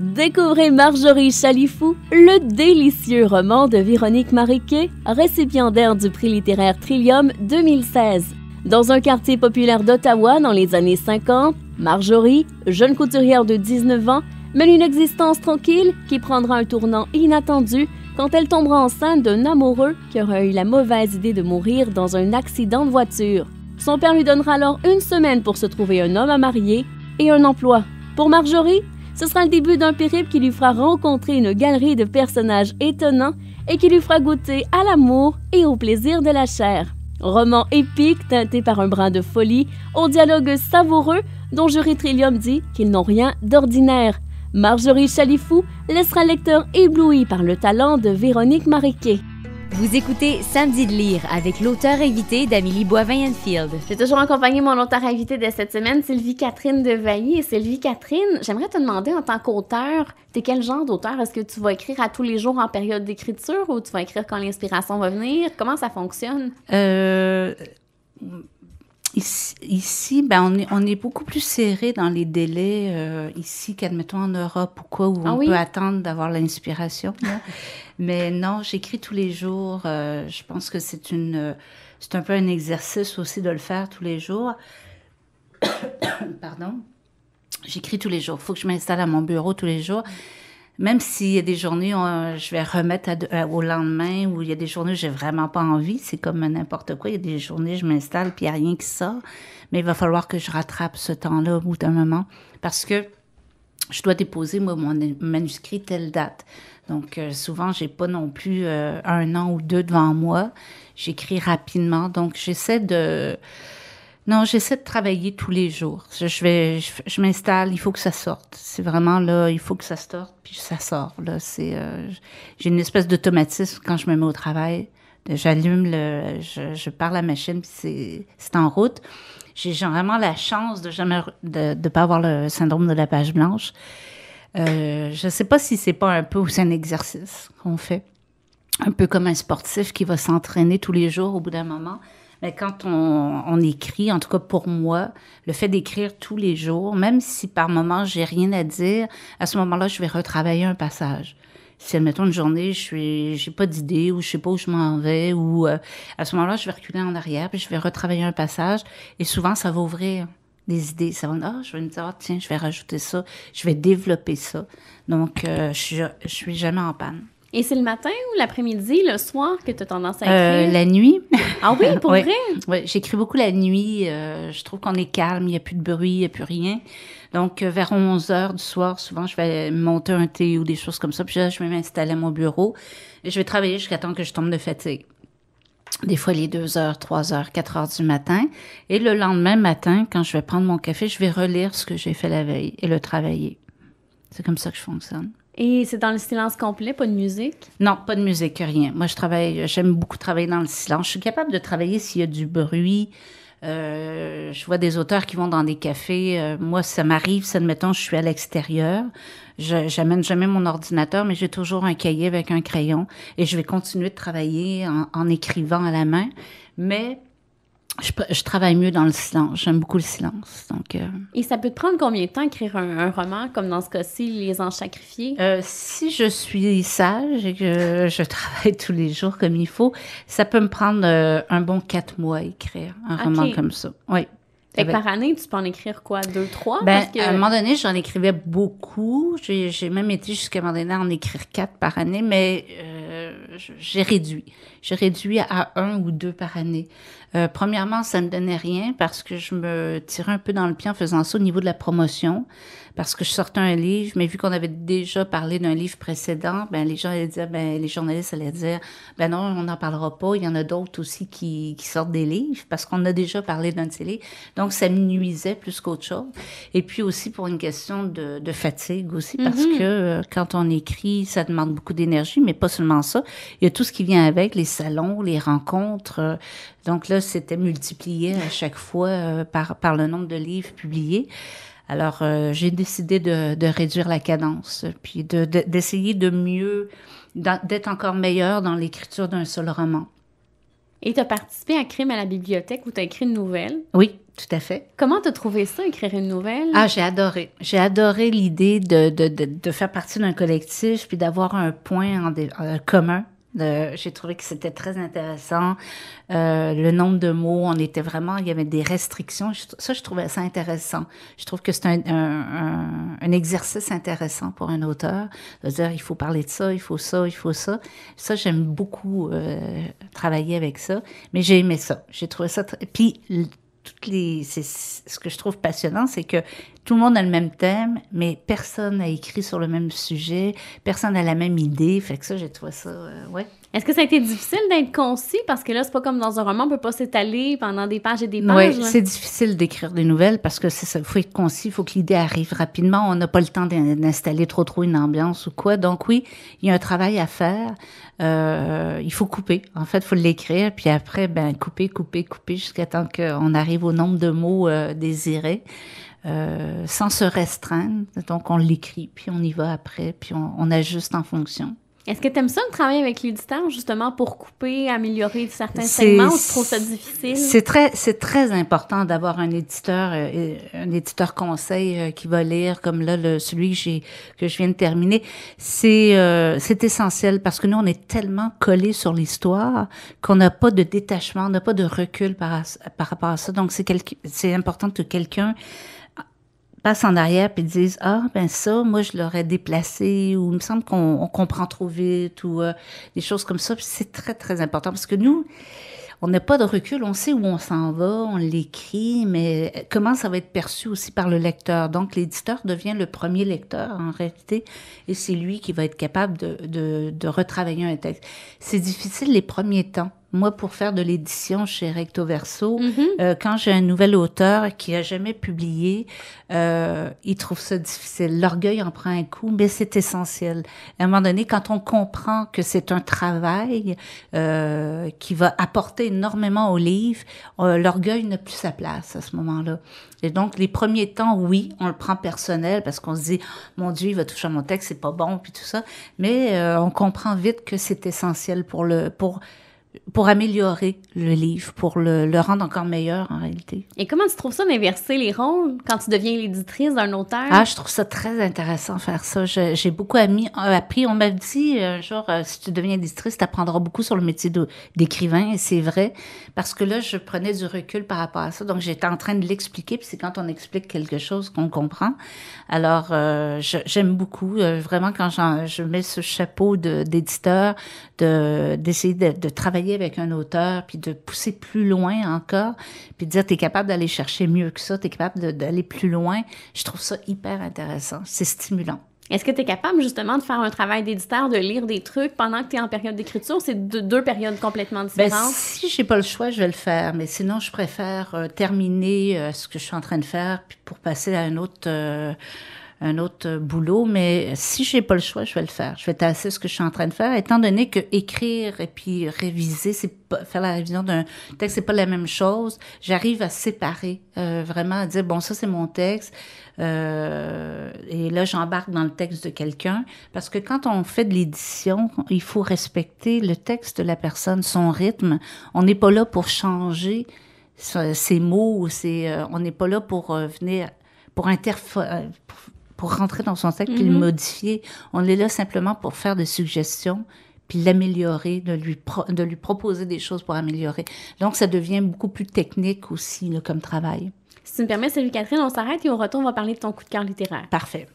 Découvrez Marjorie Chalifou, le délicieux roman de Véronique Mariquet, récipiendaire du prix littéraire Trillium 2016. Dans un quartier populaire d'Ottawa dans les années 50, Marjorie, jeune couturière de 19 ans, mène une existence tranquille qui prendra un tournant inattendu quand elle tombera enceinte d'un amoureux qui aura eu la mauvaise idée de mourir dans un accident de voiture. Son père lui donnera alors une semaine pour se trouver un homme à marier et un emploi. Pour Marjorie, ce sera le début d'un périple qui lui fera rencontrer une galerie de personnages étonnants et qui lui fera goûter à l'amour et au plaisir de la chair. Roman épique teinté par un brin de folie, au dialogue savoureux dont Jury Trillium dit qu'ils n'ont rien d'ordinaire. Marjorie Chalifou laissera le lecteur ébloui par le talent de Véronique Mariquet. Vous écoutez Samedi de lire avec l'auteur invité d'Amélie Boivin-Enfield. J'ai toujours accompagné mon auteur invité de cette semaine, Sylvie Catherine de Sylvie Catherine, j'aimerais te demander en tant qu'auteur, t'es quel genre d'auteur? Est-ce que tu vas écrire à tous les jours en période d'écriture ou tu vas écrire quand l'inspiration va venir? Comment ça fonctionne? Euh Ici, ben, on, est, beaucoup plus serré dans les délais euh, ici qu'admettons en Europe ou quoi, où ah on peut attendre d'avoir l'inspiration. Mais non, j'écris tous les jours. Euh, je pense que c'est une, euh, c'est un peu un exercice aussi de le faire tous les jours. Pardon. J'écris tous les jours. Il faut que je m'installe à mon bureau tous les jours. Même s'il y a des journées où euh, je vais remettre euh, au lendemain, ou il y a des journées où j'ai vraiment pas envie, c'est comme n'importe quoi. Il y a des journées où je m'installe puis il n'y a rien que ça. Mais il va falloir que je rattrape ce temps-là au bout d'un moment parce que je dois déposer moi, mon manuscrit telle date. Donc souvent, euh, souvent, j'ai pas non plus un an ou deux devant moi. J'écris rapidement, donc j'essaie de non, j'essaie de travailler tous les jours. Je, vais, je, m'installe. Il faut que ça sorte. C'est vraiment là, il faut que ça sorte, puis ça sort. Là, c'est, euh, j'ai une espèce d'automatisme quand je me mets au travail. J'allume le, je, je parle machine, puis c'est, c'est en route. J'ai vraiment la chance de jamais, de, pas avoir le syndrome de la page blanche. Euh, je ne sais pas si c'est pas un peu aussi un exercice qu'on fait, un peu comme un sportif qui va s'entraîner tous les jours au bout d'un moment. Mais quand on, on, écrit, en tout cas pour moi, le fait d'écrire tous les jours, même si par moment j'ai rien à dire, à ce moment-là, je vais retravailler un passage. Si, admettons, une journée, je suis, j'ai pas d'idée ou je sais pas où je m'en vais ou euh, à ce moment-là, je vais reculer en arrière puis je vais retravailler un passage et souvent, ça va ouvrir des idées. Ça va, oh, je vais me dire, ah, tiens, je vais rajouter ça, je vais développer ça. Donc, euh, je, je suis jamais en panne. Et c'est le matin ou l'après-midi, le soir que tu as tendance à euh, écrire? la nuit. Ah oui, pour vrai? Oui, j'écris beaucoup la nuit. Euh, je trouve qu'on est calme, il n'y a plus de bruit, il n'y a plus rien. Donc, euh, vers 11 heures du soir, souvent, je vais monter un thé ou des choses comme ça. Puis là, je vais m'installer à mon bureau. Et je vais travailler jusqu'à temps que je tombe de fatigue. Des fois, les 2 heures, 3 heures, 4 heures du matin. Et le lendemain matin, quand je vais prendre mon café, je vais relire ce que j'ai fait la veille et le travailler. C'est comme ça que je fonctionne. Et c'est dans le silence complet, pas de musique? Non, pas de musique, rien. Moi, je travaille, j'aime beaucoup travailler dans le silence. Je suis capable de travailler s'il y a du bruit. Euh, je vois des auteurs qui vont dans des cafés. Euh, moi, ça m'arrive, ça, admettons, je suis à l'extérieur. Je J'amène jamais mon ordinateur, mais j'ai toujours un cahier avec un crayon et je vais continuer de travailler en écrivant à la main. Mais je, travaille mieux dans le silence. J'aime beaucoup le silence. Donc, euh, Et ça peut te prendre combien de temps écrire un, roman, comme dans ce cas-ci, Les En Sacrifiés? Euh, si je suis sage et que je travaille tous les jours comme il faut, ça peut me prendre euh, un bon quatre mois à écrire un roman comme ça. Oui. et par année, tu peux en écrire quoi, deux, trois? Ben, à un moment donné, j'en écrivais beaucoup. J'ai même été jusqu'à un moment donné à en écrire quatre par année, mais j'ai réduit j'ai réduit à un ou deux par année. Euh, premièrement, ça ne donnait rien parce que je me tirais un peu dans le pied en faisant ça au niveau de la promotion, parce que je sortais un livre, mais vu qu'on avait déjà parlé d'un livre précédent, ben les gens allaient ben les journalistes allaient dire, ben non, on n'en parlera pas. Il y en a d'autres aussi qui, sortent des livres parce qu'on a déjà parlé d'un télé. Donc ça me nuisait plus qu'autre chose. Et puis aussi pour une question de, fatigue aussi, parce mm-hmm. que euh, quand on écrit, ça demande beaucoup d'énergie, mais pas seulement ça. Il y a tout ce qui vient avec les salons, les rencontres. Donc là, c'était multiplié à chaque fois euh, par, le nombre de livres publiés. Alors, euh, j'ai décidé de, réduire la cadence, puis d'essayer de, mieux, d'être encore meilleur dans l'écriture d'un seul roman. Et tu as participé à Crime à la bibliothèque où tu as écrit une nouvelle. Oui, tout à fait. Comment t'as trouvé ça, écrire une nouvelle? Ah, j'ai adoré. J'ai adoré l'idée de, faire partie d'un collectif puis d'avoir un point en euh, commun j'ai trouvé que c'était très intéressant. Euh, le nombre de mots, on était vraiment, il y avait des restrictions. ça, je trouvais ça intéressant. Je trouve que c'est un, un, un, exercice intéressant pour un auteur de dire il faut parler de ça, il faut ça, il faut ça. Ça, j'aime beaucoup euh, travailler avec ça, mais j'ai aimé ça. J'ai trouvé ça. Puis toutes les, c'est ce que je trouve passionnant, c'est que tout le monde a le même thème, mais personne n'a écrit sur le même sujet, personne n'a la même idée. Fait que ça, j'ai trouvé ça, euh, ouais, est-ce que ça a été difficile d'être concis? Parce que là, c'est pas comme dans un roman, on peut pas s'étaler pendant des pages et des pages. Oui, c'est difficile d'écrire des nouvelles parce que c'est ça. faut être concis, il faut que l'idée arrive rapidement. On n'a pas le temps d'installer trop trop une ambiance ou quoi. Donc oui, il y a un travail à faire. Euh, il faut couper. En fait, il faut l'écrire, puis après, ben couper, couper, couper jusqu'à temps qu'on arrive au nombre de mots euh, désirés. Euh, sans se restreindre. Donc, on l'écrit, puis on y va après, puis on, on ajuste en fonction. Est-ce que tu aimes ça de travailler avec l'éditeur, justement, pour couper, améliorer certains segments ou tu trouves ça difficile? C'est très, c'est très important d'avoir un éditeur, euh, un éditeur conseil euh, qui va lire, comme là, le, celui que, j'ai, que je viens de terminer. C'est, euh, c'est essentiel parce que nous, on est tellement collés sur l'histoire qu'on n'a pas de détachement, on n'a pas de recul par, par rapport à ça. Donc, c'est, c'est important que quelqu'un passent en arrière puis disent ah ben ça moi je l'aurais déplacé ou il me semble qu'on comprend trop vite ou euh, des choses comme ça c'est très très important parce que nous on n'a pas de recul on sait où on s'en va on l'écrit mais comment ça va être perçu aussi par le lecteur donc l'éditeur devient le premier lecteur en réalité et c'est lui qui va être capable de, de retravailler un texte c'est difficile les premiers temps moi, pour faire de l'édition chez Recto Verso, mhm. euh, quand j'ai un nouvel auteur qui a jamais publié, euh, il trouve ça difficile. L'orgueil en prend un coup, mais c'est essentiel. À un moment donné, quand on comprend que c'est un travail euh, qui va apporter énormément au livre, euh, l'orgueil n'a plus sa place à ce moment-là. Et donc, les premiers temps, oui, on le prend personnel parce qu'on se dit, mon Dieu, il va toucher à mon texte, c'est pas bon, puis tout ça. Mais euh, on comprend vite que c'est essentiel pour le pour pour améliorer le livre, pour le, rendre encore meilleur en réalité. Et comment tu trouves ça d'inverser les rôles quand tu deviens l'éditrice d'un auteur? Ah, je trouve ça très intéressant faire ça. J'ai beaucoup appris. On m'a dit, un euh, genre, euh, si tu deviens éditrice, tu apprendras beaucoup sur le métier d'écrivain, et c'est vrai, parce que là, je prenais du recul par rapport à ça. Donc, j'étais en train de l'expliquer, puis c'est quand on explique quelque chose qu'on comprend. Alors, euh, j'aime beaucoup, vraiment, quand je mets ce chapeau d'éditeur, de d'essayer de travailler avec un auteur, puis de pousser plus loin encore, puis de dire, tu es capable d'aller chercher mieux que ça, tu es capable d'aller plus loin, je trouve ça hyper intéressant. C'est stimulant. Est-ce que tu es capable justement de faire un travail d'éditeur, de lire des trucs pendant que tu es en période d'écriture? C'est deux, périodes complètement ben, différentes. Ben, si j'ai pas le choix, je vais le faire. Mais sinon, je préfère euh, terminer euh, ce que je suis en train de faire pour passer à un autre... Euh, un autre boulot, mais si j'ai pas le choix, je vais le faire. Je vais tasser ce que je suis en train de faire, étant donné que écrire et puis réviser, c'est faire la révision d'un texte, c'est pas la même chose. J'arrive à séparer, euh, vraiment à dire bon ça c'est mon texte, euh, et là j'embarque dans le texte de quelqu'un, parce que quand on fait de l'édition, il faut respecter le texte de la personne, son rythme. On n'est pas là pour changer ses mots, euh, on n'est pas là pour venir pour, pour rentrer dans son texte, puis le mm-hmm. modifier. On est là simplement pour faire des suggestions, puis l'améliorer, de lui, de lui proposer des choses pour améliorer. Donc, ça devient beaucoup plus technique aussi là, comme travail. Si tu me permets, salut Catherine, on s'arrête et on retourne, on va parler de ton coup de cœur littéraire. Parfait.